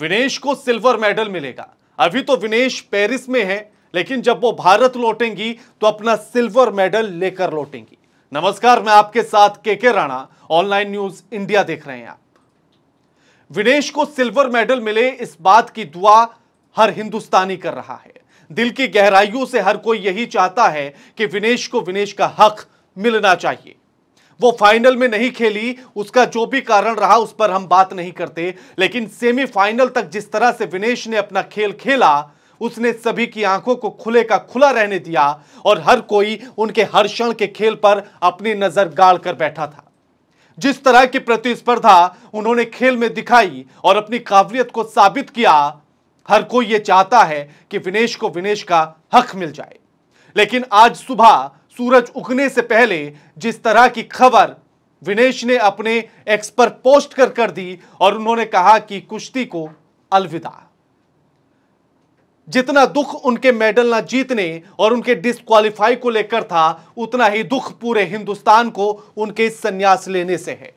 विनेश को silver medal मिलेगा अभी तो विनेश पेरिस में है लेकिन जब वो भारत लौटेंगी तो अपना सिल्वर मेडल लेकर लौटेंगी नमस्कार मैं आपके साथ के के राणा ऑनलाइन न्यूज इंडिया देख रहे हैं आप विनेश को सिल्वर मेडल मिले इस बात की दुआ हर हिंदुस्तानी कर रहा है दिल की गहराइयों से हर कोई यही चाहता है कि विनेश को विनेश का हक मिलना चाहिए वो फाइनल में नहीं खेली उसका जो भी कारण रहा उस पर हम बात नहीं करते लेकिन सेमीफाइनल तक जिस तरह से विनेश ने अपना खेल खेला उसने सभी की आंखों को खुले का खुला रहने दिया और हर कोई उनके हर क्षण के खेल पर अपनी नजर गाड़ कर बैठा था जिस तरह की प्रतिस्पर्धा उन्होंने खेल में दिखाई और अपनी काबिलियत को साबित किया हर कोई यह चाहता है कि विनेश को विनेश का हक मिल जाए लेकिन आज सुबह सूरज उगने से पहले जिस तरह की खबर विनेश ने अपने एक्स पर पोस्ट कर कर दी और उन्होंने कहा कि कुश्ती को अलविदा जितना दुख उनके मेडल ना जीतने और उनके डिस्कालीफाई को लेकर था उतना ही दुख पूरे हिंदुस्तान को उनके संन्यास लेने से है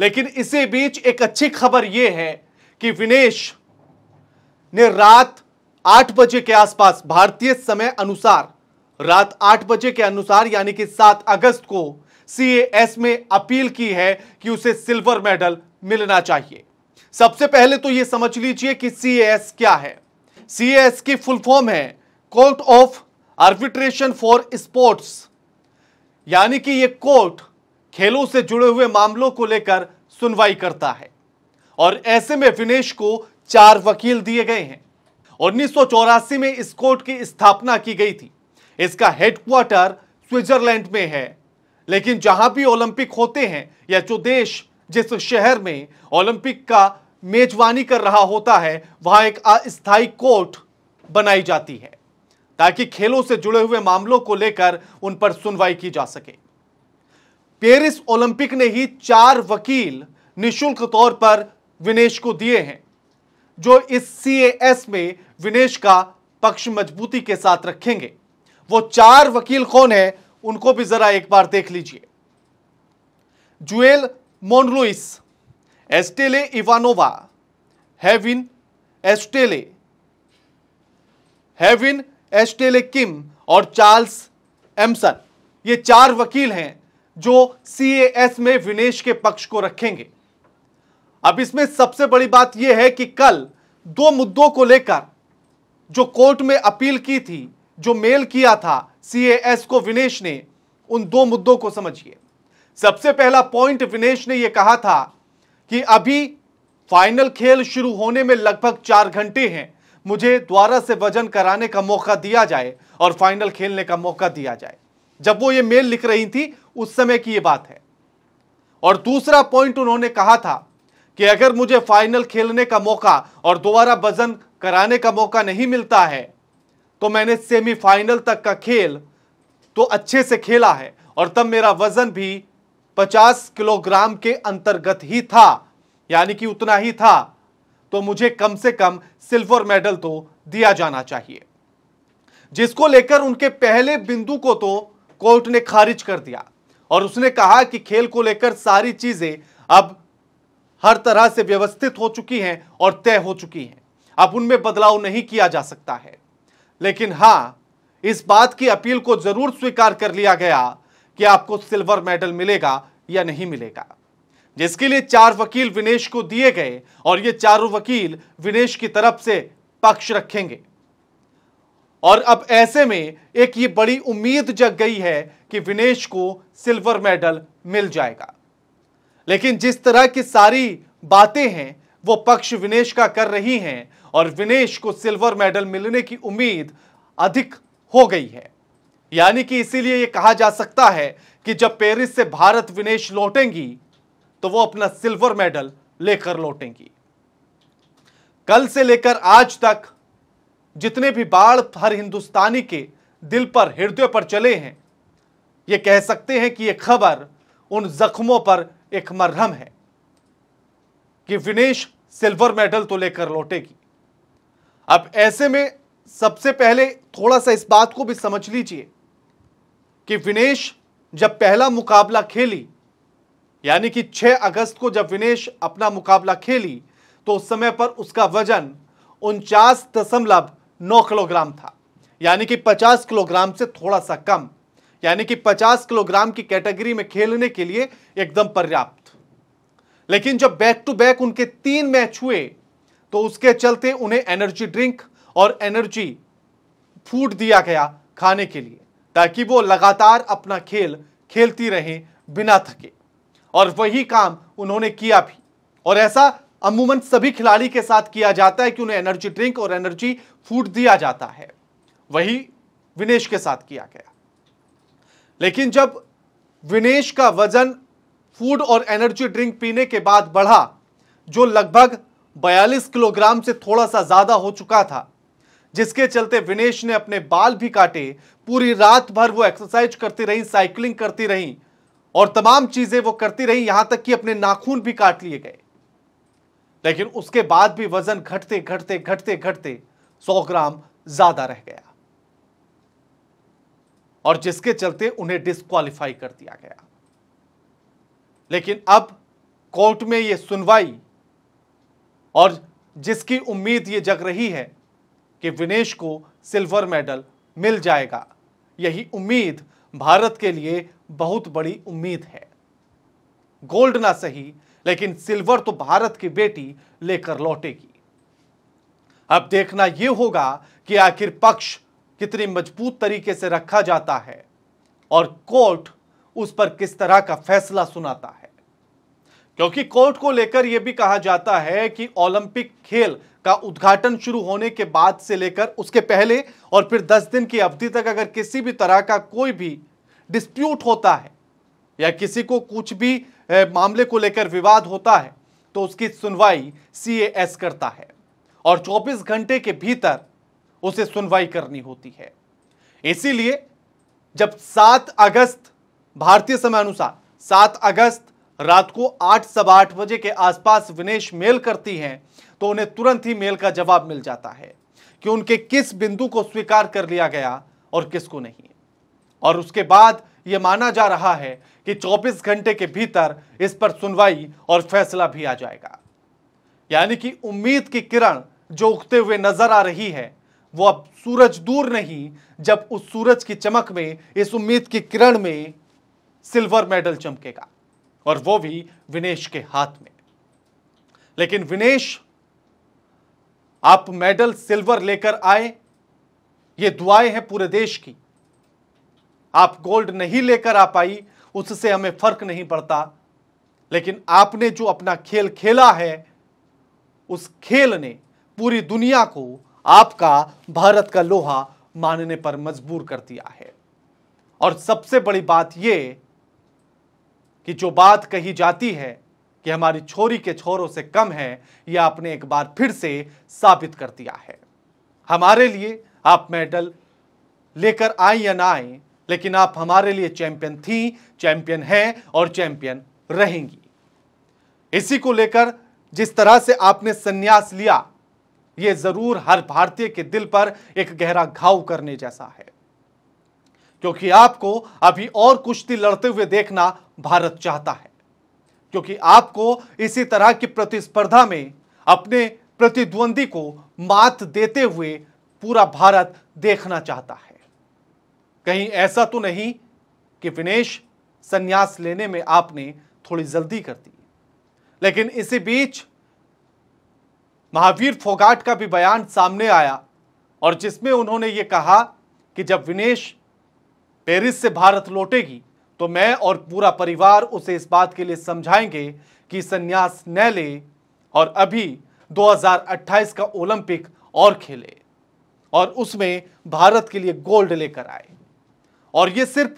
लेकिन इसी बीच एक अच्छी खबर यह है कि विनेश ने रात आठ बजे के आसपास भारतीय समय अनुसार रात आठ बजे के अनुसार यानी कि सात अगस्त को सीएएस में अपील की है कि उसे सिल्वर मेडल मिलना चाहिए सबसे पहले तो यह समझ लीजिए कि सीएएस क्या है सीएएस की फुल फॉर्म है court of arbitration for sports यानी कि यह कोर्ट खेलों से जुड़े हुए मामलों को लेकर सुनवाई करता है और ऐसे में विनेश को चार वकील दिए गए हैं उन्नीस में इस कोर्ट की स्थापना की गई थी इसका हेडक्वार्टर स्विट्जरलैंड में है लेकिन जहां भी ओलंपिक होते हैं या जो देश जिस शहर में ओलंपिक का मेजबानी कर रहा होता है वहां एक अस्थायी कोर्ट बनाई जाती है ताकि खेलों से जुड़े हुए मामलों को लेकर उन पर सुनवाई की जा सके पेरिस ओलंपिक ने ही चार वकील निशुल्क तौर पर विनेश को दिए हैं जो इस सीएएस में विनेश का पक्ष मजबूती के साथ रखेंगे वो चार वकील कौन है उनको भी जरा एक बार देख लीजिए जुएल मोनलुइस एस्टेले इवानोवा हैविन एस्टेले हैविन एस्टेले किम और चार्ल्स एमसन ये चार वकील हैं जो सीएएस में विनेश के पक्ष को रखेंगे अब इसमें सबसे बड़ी बात यह है कि कल दो मुद्दों को लेकर जो कोर्ट में अपील की थी जो मेल किया था सीएएस को विनेश ने उन दो मुद्दों को समझिए सबसे पहला पॉइंट विनेश ने यह कहा था कि अभी फाइनल खेल शुरू होने में लगभग चार घंटे हैं मुझे द्वारा से वजन कराने का मौका दिया जाए और फाइनल खेलने का मौका दिया जाए जब वो ये मेल लिख रही थी उस समय की ये बात है और दूसरा पॉइंट उन्होंने कहा था कि अगर मुझे फाइनल खेलने का मौका और दोबारा वजन कराने का मौका नहीं मिलता है तो मैंने सेमीफाइनल तक का खेल तो अच्छे से खेला है और तब मेरा वजन भी 50 किलोग्राम के अंतर्गत ही था यानी कि उतना ही था तो मुझे कम से कम सिल्वर मेडल तो दिया जाना चाहिए जिसको लेकर उनके पहले बिंदु को तो कोर्ट ने खारिज कर दिया और उसने कहा कि खेल को लेकर सारी चीजें अब हर तरह से व्यवस्थित हो चुकी हैं और तय हो चुकी हैं अब उनमें बदलाव नहीं किया जा सकता है लेकिन हां इस बात की अपील को जरूर स्वीकार कर लिया गया कि आपको सिल्वर मेडल मिलेगा या नहीं मिलेगा जिसके लिए चार वकील विनेश को दिए गए और ये चारों वकील विनेश की तरफ से पक्ष रखेंगे और अब ऐसे में एक ये बड़ी उम्मीद जग गई है कि विनेश को सिल्वर मेडल मिल जाएगा लेकिन जिस तरह की सारी बातें हैं वो पक्ष विनेश का कर रही हैं और विनेश को सिल्वर मेडल मिलने की उम्मीद अधिक हो गई है यानी कि इसीलिए यह कहा जा सकता है कि जब पेरिस से भारत विनेश लौटेंगी तो वो अपना सिल्वर मेडल लेकर लौटेंगी कल से लेकर आज तक जितने भी बाढ़ हर हिंदुस्तानी के दिल पर हृदय पर चले हैं ये कह सकते हैं कि यह खबर उन जख्मों पर एक मरहम है कि विनेश सिल्वर मेडल तो लेकर लौटेगी अब ऐसे में सबसे पहले थोड़ा सा इस बात को भी समझ लीजिए कि विनेश जब पहला मुकाबला खेली यानी कि 6 अगस्त को जब विनेश अपना मुकाबला खेली तो उस समय पर उसका वजन उनचास दशमलव नौ किलोग्राम था यानी कि 50 किलोग्राम से थोड़ा सा कम यानी कि 50 किलोग्राम की कैटेगरी में खेलने के लिए एकदम पर्याप्त लेकिन जब बैक टू बैक उनके तीन मैच हुए तो उसके चलते उन्हें एनर्जी ड्रिंक और एनर्जी फूड दिया गया खाने के लिए ताकि वो लगातार अपना खेल खेलती रहें बिना थके और वही काम उन्होंने किया भी और ऐसा अमूमन सभी खिलाड़ी के साथ किया जाता है कि उन्हें एनर्जी ड्रिंक और एनर्जी फूड दिया जाता है वही विनेश के साथ किया गया लेकिन जब विनेश का वजन फूड और एनर्जी ड्रिंक पीने के बाद बढ़ा जो लगभग बयालीस किलोग्राम से थोड़ा सा ज्यादा हो चुका था जिसके चलते विनेश ने अपने बाल भी काटे पूरी रात भर वो एक्सरसाइज करती रही साइकिलिंग करती रही और तमाम चीजें वो करती रही यहां तक कि अपने नाखून भी काट लिए गए लेकिन उसके बाद भी वजन घटते घटते घटते घटते सौ ग्राम ज्यादा रह गया और जिसके चलते उन्हें डिस्कालीफाई कर दिया गया लेकिन अब कोर्ट में यह सुनवाई और जिसकी उम्मीद ये जग रही है कि विनेश को सिल्वर मेडल मिल जाएगा यही उम्मीद भारत के लिए बहुत बड़ी उम्मीद है गोल्ड ना सही लेकिन सिल्वर तो भारत की बेटी लेकर लौटेगी अब देखना यह होगा कि आखिर पक्ष कितनी मजबूत तरीके से रखा जाता है और कोर्ट उस पर किस तरह का फैसला सुनाता है क्योंकि कोर्ट को लेकर यह भी कहा जाता है कि ओलंपिक खेल का उद्घाटन शुरू होने के बाद से लेकर उसके पहले और फिर 10 दिन की अवधि तक अगर किसी भी तरह का कोई भी डिस्प्यूट होता है या किसी को कुछ भी मामले को लेकर विवाद होता है तो उसकी सुनवाई सीएएस करता है और 24 घंटे के भीतर उसे सुनवाई करनी होती है इसीलिए जब 7 अगस्त भारतीय समय अनुसार 7 अगस्त रात को आठ सवा आठ बजे के आसपास विनेश मेल करती हैं तो उन्हें तुरंत ही मेल का जवाब मिल जाता है कि उनके किस बिंदु को स्वीकार कर लिया गया और किसको नहीं और उसके बाद यह माना जा रहा है कि 24 घंटे के भीतर इस पर सुनवाई और फैसला भी आ जाएगा यानी कि उम्मीद की किरण जो उगते हुए नजर आ रही है वो अब सूरज दूर नहीं जब उस सूरज की चमक में इस उम्मीद की किरण में सिल्वर मेडल चमकेगा और वो भी विनेश के हाथ में लेकिन विनेश आप मेडल सिल्वर लेकर आए ये दुआएं हैं पूरे देश की आप गोल्ड नहीं लेकर आ पाई उससे हमें फर्क नहीं पड़ता लेकिन आपने जो अपना खेल खेला है उस खेल ने पूरी दुनिया को आपका भारत का लोहा मानने पर मजबूर कर दिया है और सबसे बड़ी बात यह कि जो बात कही जाती है कि हमारी छोरी के छोरों से कम है यह आपने एक बार फिर से साबित कर दिया है हमारे लिए आप मेडल लेकर आए या ना आए लेकिन आप हमारे लिए चैंपियन थी चैंपियन हैं और चैंपियन रहेंगी इसी को लेकर जिस तरह से आपने संन्यास लिया ये जरूर हर भारतीय के दिल पर एक गहरा घाव करने जैसा है क्योंकि आपको अभी और कुश्ती लड़ते हुए देखना भारत चाहता है क्योंकि आपको इसी तरह की प्रतिस्पर्धा में अपने प्रतिद्वंदी को मात देते हुए पूरा भारत देखना चाहता है कहीं ऐसा तो नहीं कि विनेश संन्यास लेने में आपने थोड़ी जल्दी कर दी लेकिन इसी बीच महावीर फोगाट का भी बयान सामने आया और जिसमें उन्होंने यह कहा कि जब विनेश पेरिस से भारत लौटेगी तो मैं और पूरा परिवार उसे इस बात के लिए समझाएंगे कि संन्यास न ले और अभी 2028 का ओलंपिक और खेले और उसमें भारत के लिए गोल्ड लेकर आए और ये सिर्फ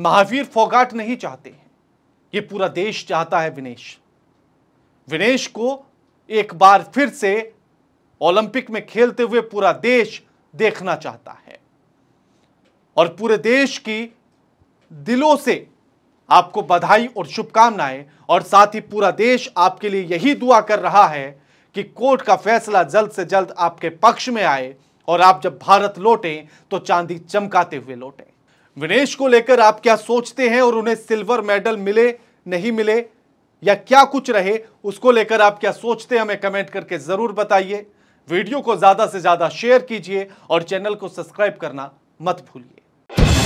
महावीर फोगाट नहीं चाहते हैं ये पूरा देश चाहता है विनेश विनेश को एक बार फिर से ओलंपिक में खेलते हुए पूरा देश देखना चाहता है और पूरे देश की दिलों से आपको बधाई और शुभकामनाएं और साथ ही पूरा देश आपके लिए यही दुआ कर रहा है कि कोर्ट का फैसला जल्द से जल्द आपके पक्ष में आए और आप जब भारत लौटें तो चांदी चमकाते हुए लौटें विनेश को लेकर आप क्या सोचते हैं और उन्हें सिल्वर मेडल मिले नहीं मिले या क्या कुछ रहे उसको लेकर आप क्या सोचते हैं हमें कमेंट करके जरूर बताइए वीडियो को ज्यादा से ज्यादा शेयर कीजिए और चैनल को सब्सक्राइब करना मत भूलिए you